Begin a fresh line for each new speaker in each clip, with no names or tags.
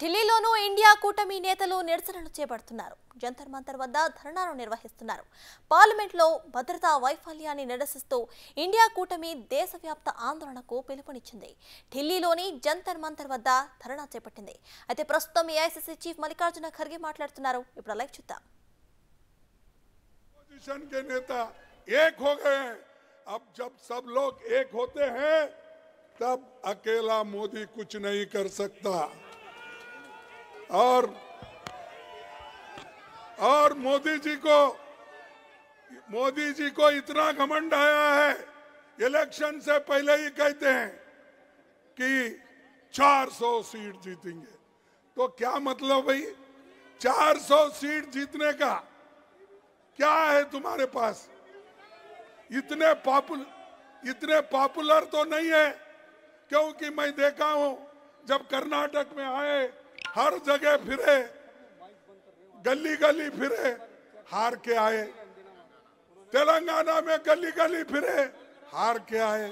ఢిల్లీలోనూ India కూటమి నేతలు నిరసనలు చేపడుతున్నారు జంతర్ మంతర్ వద్ద ధర్నాను నిర్వహిస్తున్నారు పార్లమెంట్లో భద్రతా వైఫల్యాన్ని నిరసిస్తూ ఇండియా కూటమి దేశవ్యాప్త ఆందోళనకు పిలుపునిచ్చింది ఢిల్లీలోని జంతర్ మంతర్ వద్ద ధర్నా చేపట్టింది అయితే ప్రస్తుతం ఏఐసిసి చీఫ్ మల్లికార్జున ఖర్గే మాట్లాడుతున్నారు ఇప్పుడు లైవ్ చూద్దాం
अपोजिशन के नेता एक हो गए अब जब सब लोग एक होते हैं तब अकेला मोदी कुछ नहीं कर सकता और और मोदी जी को मोदी जी को इतना घमंड आया है इलेक्शन से पहले ही कहते हैं कि 400 सीट जीतेंगे तो क्या मतलब भाई 400 सीट जीतने का क्या है तुम्हारे पास इतने पॉपुलर इतने पॉपुलर तो नहीं है क्योंकि मैं देखा हूं जब कर्नाटक में आए हर जगह फिरे गली गली फिरे हार के आए तेलंगाना में गली गली फिरे हार के आए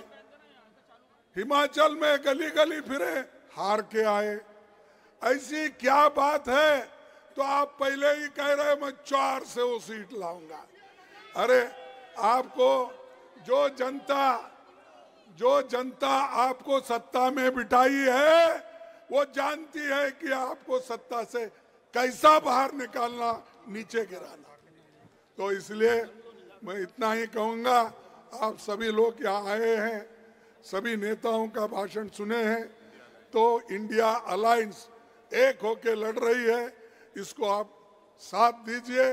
हिमाचल में गली गली फिरे हार के आए ऐसी क्या बात है तो आप पहले ही कह रहे मैं चार से वो सीट लाऊंगा अरे आपको जो जनता जो जनता आपको सत्ता में बिठाई है वो जानती है कि आपको सत्ता से कैसा बाहर निकालना नीचे गिराना तो इसलिए मैं इतना ही कहूंगा आप सभी लोग यहाँ आए हैं सभी नेताओं का भाषण सुने हैं तो इंडिया अलायंस एक होके लड़ रही है इसको आप साथ दीजिए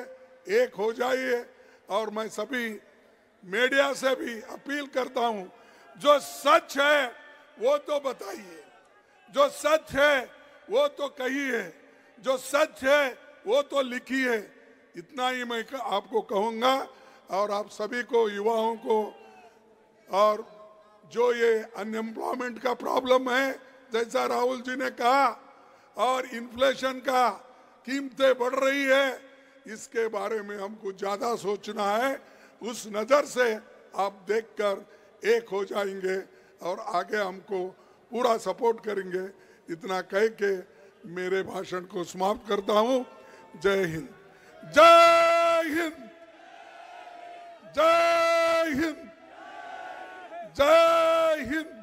एक हो जाइए और मैं सभी मीडिया से भी अपील करता हूँ जो सच है वो तो बताइए जो सच है वो तो कही है जो सच है वो तो लिखी है इतना ही मैं आपको कहूंगा और आप सभी को युवाओं को और जो ये अनएम्प्लॉयमेंट का प्रॉब्लम है जैसा राहुल जी ने कहा और इन्फ्लेशन का कीमतें बढ़ रही है इसके बारे में हमको ज्यादा सोचना है उस नजर से आप देखकर एक हो जाएंगे और आगे हमको पूरा सपोर्ट करेंगे इतना कह के मेरे भाषण को समाप्त करता हूं जय हिंद जय हिंद जय हिंद जय हिंद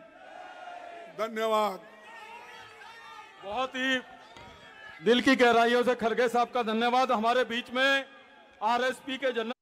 धन्यवाद बहुत ही दिल की गहराइयों से खरगे साहब का धन्यवाद हमारे बीच में आरएसपी के जनरल